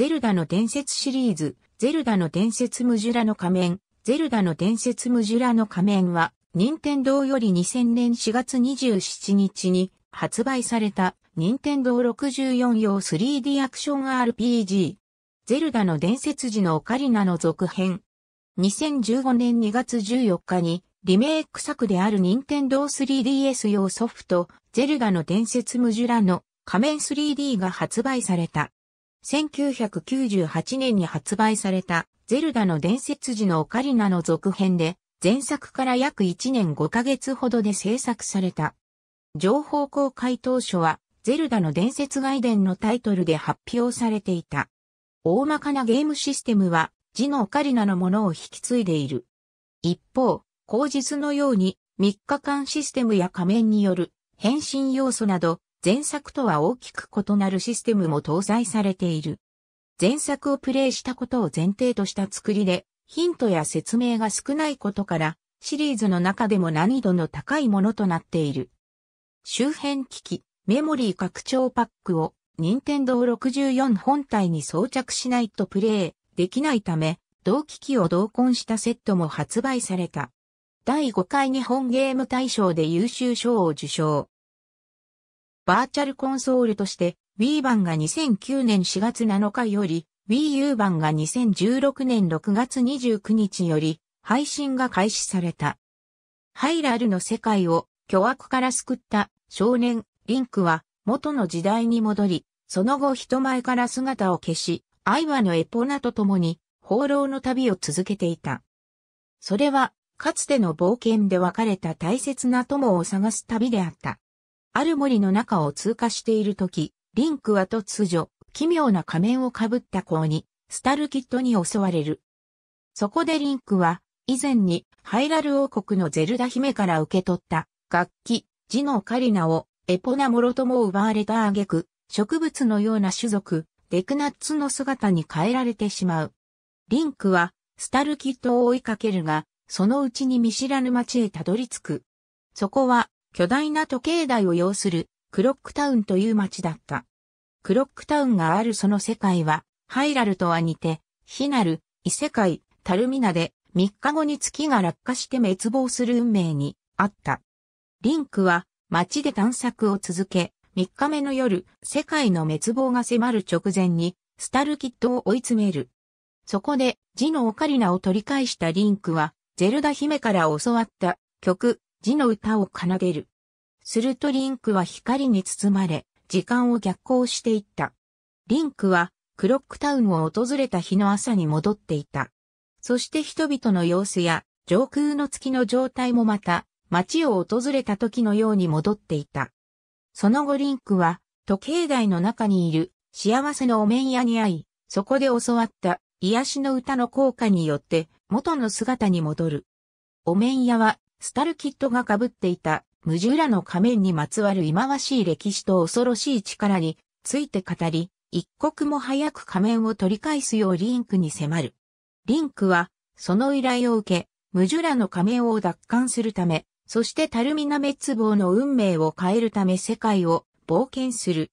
ゼルダの伝説シリーズ、ゼルダの伝説ムジュラの仮面、ゼルダの伝説ムジュラの仮面は、任天堂より2000年4月27日に発売された、任天堂64用 3D アクション RPG。ゼルダの伝説時のオカリナの続編。2015年2月14日にリメイク作である任天堂 3DS 用ソフト、ゼルダの伝説ムジュラの仮面 3D が発売された。1998年に発売された、ゼルダの伝説時のオカリナの続編で、前作から約1年5ヶ月ほどで制作された。情報公開当初は、ゼルダの伝説外伝のタイトルで発表されていた。大まかなゲームシステムは、字のオカリナのものを引き継いでいる。一方、口実のように、3日間システムや仮面による変身要素など、前作とは大きく異なるシステムも搭載されている。前作をプレイしたことを前提とした作りで、ヒントや説明が少ないことから、シリーズの中でも難易度の高いものとなっている。周辺機器、メモリー拡張パックを、任天堂64本体に装着しないとプレイできないため、同機器を同梱したセットも発売された。第5回日本ゲーム大賞で優秀賞を受賞。バーチャルコンソールとして Wii 版が2009年4月7日より Wii U 版が2016年6月29日より配信が開始された。ハイラルの世界を巨悪から救った少年リンクは元の時代に戻り、その後人前から姿を消し、愛話のエポナと共に放浪の旅を続けていた。それは、かつての冒険で別れた大切な友を探す旅であった。ある森の中を通過しているとき、リンクは突如、奇妙な仮面をかぶった子に、スタルキットに襲われる。そこでリンクは、以前に、ハイラル王国のゼルダ姫から受け取った、楽器、ジノカリナを、エポナモロとも奪われた挙句、植物のような種族、デクナッツの姿に変えられてしまう。リンクは、スタルキットを追いかけるが、そのうちに見知らぬ町へたどり着く。そこは、巨大な時計台を要するクロックタウンという町だった。クロックタウンがあるその世界は、ハイラルとは似て、非なる、異世界、タルミナで、3日後に月が落下して滅亡する運命に、あった。リンクは、街で探索を続け、3日目の夜、世界の滅亡が迫る直前に、スタルキッドを追い詰める。そこで、ジのオカリナを取り返したリンクは、ゼルダ姫から教わった曲、字の歌を奏でる。するとリンクは光に包まれ、時間を逆行していった。リンクはクロックタウンを訪れた日の朝に戻っていた。そして人々の様子や上空の月の状態もまた街を訪れた時のように戻っていた。その後リンクは時計台の中にいる幸せのお面屋に会い、そこで教わった癒しの歌の効果によって元の姿に戻る。お面屋はスタルキッドが被っていたムジュラの仮面にまつわる忌まわしい歴史と恐ろしい力について語り、一刻も早く仮面を取り返すようリンクに迫る。リンクは、その依頼を受け、ムジュラの仮面を奪還するため、そしてタルミナ滅亡の運命を変えるため世界を冒険する。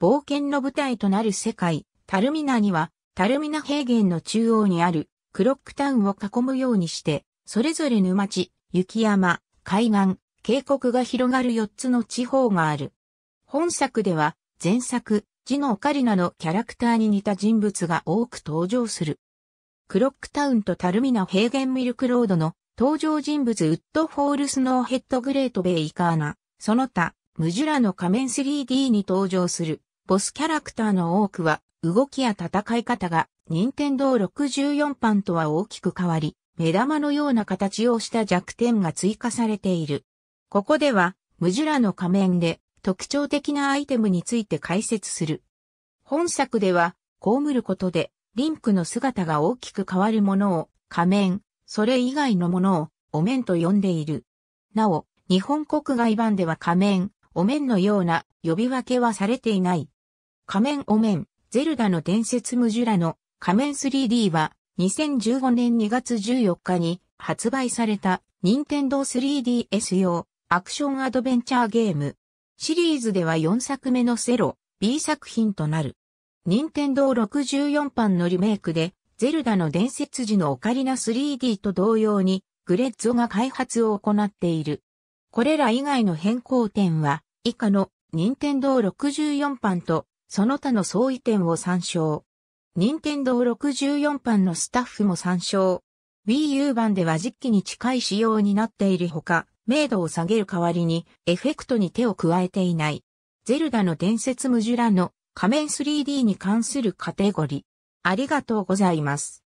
冒険の舞台となる世界、タルミナには、タルミナ平原の中央にあるクロックタウンを囲むようにして、それぞれ沼地、雪山、海岸、渓谷が広がる4つの地方がある。本作では、前作、ジノ・オカリナのキャラクターに似た人物が多く登場する。クロックタウンとタルミナ平原ミルクロードの登場人物ウッドフォールスノーヘッドグレートベイカーナ、その他、ムジュラの仮面 3D に登場するボスキャラクターの多くは動きや戦い方が任天堂64版とは大きく変わり、目玉のような形をした弱点が追加されている。ここでは、ムジュラの仮面で特徴的なアイテムについて解説する。本作では、被ることで、リンクの姿が大きく変わるものを仮面、それ以外のものをお面と呼んでいる。なお、日本国外版では仮面、お面のような呼び分けはされていない。仮面お面、ゼルダの伝説ムジュラの仮面 3D は2015年2月14日に発売された任天堂 3DS 用アクションアドベンチャーゲーム。シリーズでは4作目のセロ B 作品となる。任天堂64版のリメイクでゼルダの伝説時のオカリナ 3D と同様にグレッゾが開発を行っている。これら以外の変更点は以下の任天堂64版とその他の相違点を参照。任天堂64版のスタッフも参照。Wii U 版では実機に近い仕様になっているほか、明度を下げる代わりにエフェクトに手を加えていない。ゼルダの伝説ムジュラの仮面 3D に関するカテゴリー。ありがとうございます。